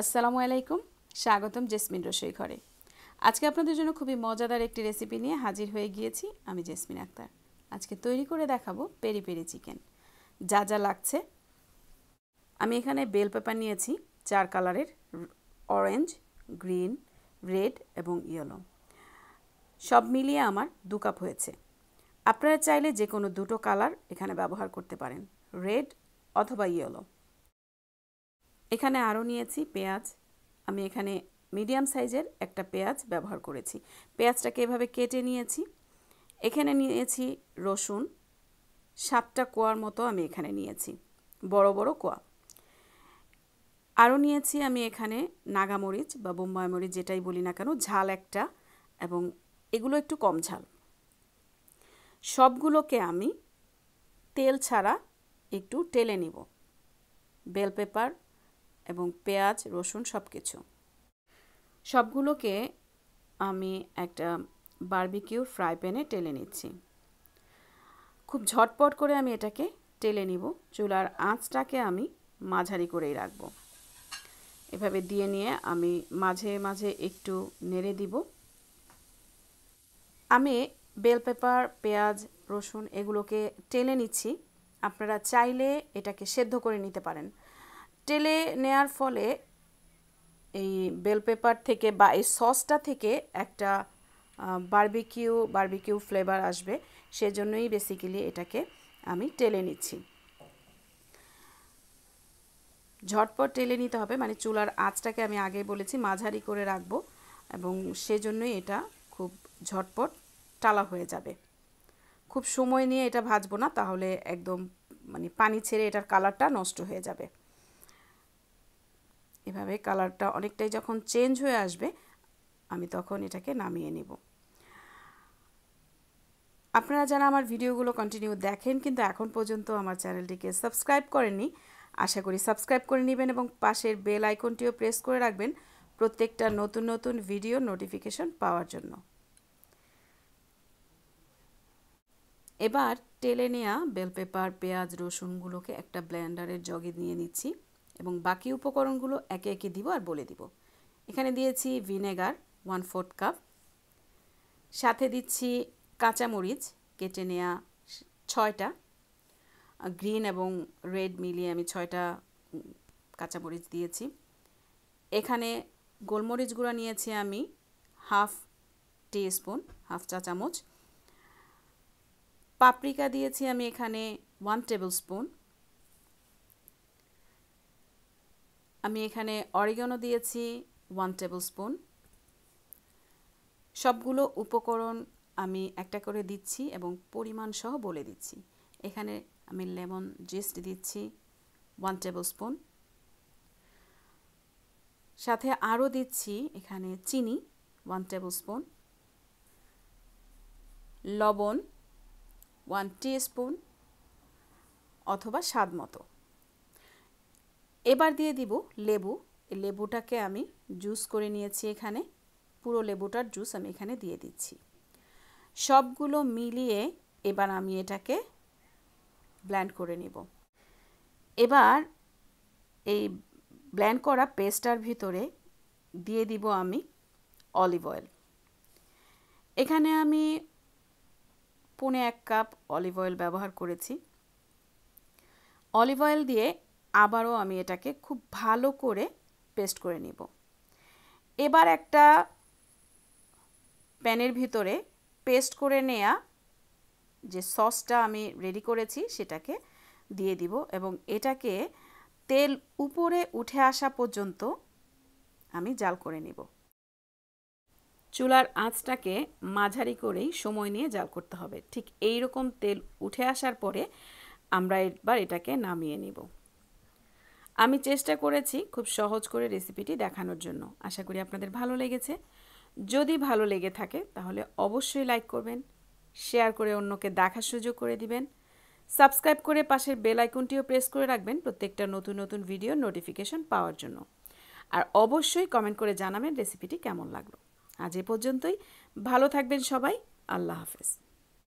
আসসালামু আলাইকুম স্বাগতম জেসমিন রসই ঘরে আজকে আপনাদের জন্য খুবই মজাদার একটি রেসিপি নিয়ে হাজির হয়ে গিয়েছি আমি জেসমিন আক্তার আজকে তৈরি করে দেখাবো পেরি পেরি চিকেন যা যা লাগছে আমি এখানে বেল পেপার নিয়েছি চার কালারের অরেঞ্জ গ্রিন রেড এবং ইয়েলো সব মিলিয়ে আমার দু কাপ হয়েছে আপনারা চাইলে যে কোনো দুটো কালার এখানে ব্যবহার করতে পারেন রেড অথবা ইয়েলো এখানে আরও নিয়েছি পেঁয়াজ আমি এখানে মিডিয়াম সাইজের একটা পেঁয়াজ ব্যবহার করেছি পেঁয়াজটাকে এভাবে কেটে নিয়েছি এখানে নিয়েছি রসুন সাতটা কোয়ার মতো আমি এখানে নিয়েছি বড় বড় কোয়া আরও নিয়েছি আমি এখানে নাগামরিচ বা বোম্বাই মরিচ যেটাই বলি না কেন ঝাল একটা এবং এগুলো একটু কম ঝাল সবগুলোকে আমি তেল ছাড়া একটু টেলে নিব বেল পেপার এবং পেঁয়াজ রসুন সব কিছু সবগুলোকে আমি একটা বার্বিকিউ ফ্রাই প্যানে টেলে নিচ্ছি খুব ঝটপট করে আমি এটাকে টেলে নিব চুলার আঁচটাকে আমি মাঝারি করেই রাখব এভাবে দিয়ে নিয়ে আমি মাঝে মাঝে একটু নেড়ে দিব আমি বেল পেপার পেঁয়াজ রসুন এগুলোকে টেলে নিচ্ছি আপনারা চাইলে এটাকে সেদ্ধ করে নিতে পারেন টেলে নেয়ার ফলে এই বেল পেপার থেকে বা এই সসটা থেকে একটা বার্বিকিউ বার্বিকিউ ফ্লেভার আসবে সেজন্যই বেসিক্যালি এটাকে আমি টেলে নিচ্ছি ঝটপট টেলে নিতে হবে মানে চুলার আঁচটাকে আমি আগে বলেছি মাঝারি করে রাখবো এবং সেজন্যই এটা খুব ঝটপট টালা হয়ে যাবে খুব সময় নিয়ে এটা ভাজবো না তাহলে একদম মানে পানি ছেড়ে এটার কালারটা নষ্ট হয়ে যাবে এভাবে কালারটা অনেকটাই যখন চেঞ্জ হয়ে আসবে আমি তখন এটাকে নামিয়ে নেব আপনারা যারা আমার ভিডিওগুলো কন্টিনিউ দেখেন কিন্তু এখন পর্যন্ত আমার চ্যানেলটিকে সাবস্ক্রাইব করেননি আশা করি সাবস্ক্রাইব করে নেবেন এবং পাশের বেল আইকনটিও প্রেস করে রাখবেন প্রত্যেকটা নতুন নতুন ভিডিও নোটিফিকেশন পাওয়ার জন্য এবার টেলে নেয়া বেল পেপার পেঁয়াজ রসুনগুলোকে একটা ব্ল্যান্ডারের জগে নিয়ে নিচ্ছি এবং বাকি উপকরণগুলো একে একে দিব আর বলে দিব এখানে দিয়েছি ভিনেগার ওয়ান ফোর্থ কাপ সাথে দিচ্ছি কাঁচামরিচ কেটে নেয়া ছয়টা গ্রিন এবং রেড মিলিয়ে আমি ছয়টা কাঁচামরিচ দিয়েছি এখানে গোলমরিচ গুঁড়া নিয়েছি আমি হাফ টি স্পুন হাফ চা চামচ পাপরিকা দিয়েছি আমি এখানে ওয়ান টেবিল স্পুন আমি এখানে অরিগানো দিয়েছি ওয়ান টেবিল স্পুন সবগুলো উপকরণ আমি একটা করে দিচ্ছি এবং পরিমাণ সহ বলে দিচ্ছি এখানে আমি লেমন জিস্ট দিচ্ছি ওয়ান টেবিল স্পুন সাথে আরও দিচ্ছি এখানে চিনি ওয়ান টেবিল স্পুন লবণ ওয়ান টি স্পুন অথবা স্বাদ মতো এবার দিয়ে দিব লেবু লেবুটাকে আমি জুস করে নিয়েছি এখানে পুরো লেবুটার জুস আমি এখানে দিয়ে দিচ্ছি সবগুলো মিলিয়ে এবার আমি এটাকে ব্ল্যান্ড করে নিব এবার এই ব্ল্যান্ড করা পেস্টার ভিতরে দিয়ে দিব আমি অলিভ অয়েল এখানে আমি পুনে এক কাপ অলিভ অয়েল ব্যবহার করেছি অলিভ অয়েল দিয়ে আবারও আমি এটাকে খুব ভালো করে পেস্ট করে নিব এবার একটা প্যানের ভিতরে পেস্ট করে নেয়া যে সসটা আমি রেডি করেছি সেটাকে দিয়ে দিব এবং এটাকে তেল উপরে উঠে আসা পর্যন্ত আমি জাল করে নিব চুলার আঁচটাকে মাঝারি করেই সময় নিয়ে জাল করতে হবে ঠিক এই রকম তেল উঠে আসার পরে আমরা এবার এটাকে নামিয়ে নিব আমি চেষ্টা করেছি খুব সহজ করে রেসিপিটি দেখানোর জন্য আশা করি আপনাদের ভালো লেগেছে যদি ভালো লেগে থাকে তাহলে অবশ্যই লাইক করবেন শেয়ার করে অন্যকে দেখার সুযোগ করে দিবেন সাবস্ক্রাইব করে পাশের বেল আইকনটিও প্রেস করে রাখবেন প্রত্যেকটা নতুন নতুন ভিডিও নোটিফিকেশন পাওয়ার জন্য আর অবশ্যই কমেন্ট করে জানাবেন রেসিপিটি কেমন লাগলো আজ এ পর্যন্তই ভালো থাকবেন সবাই আল্লাহ হাফেজ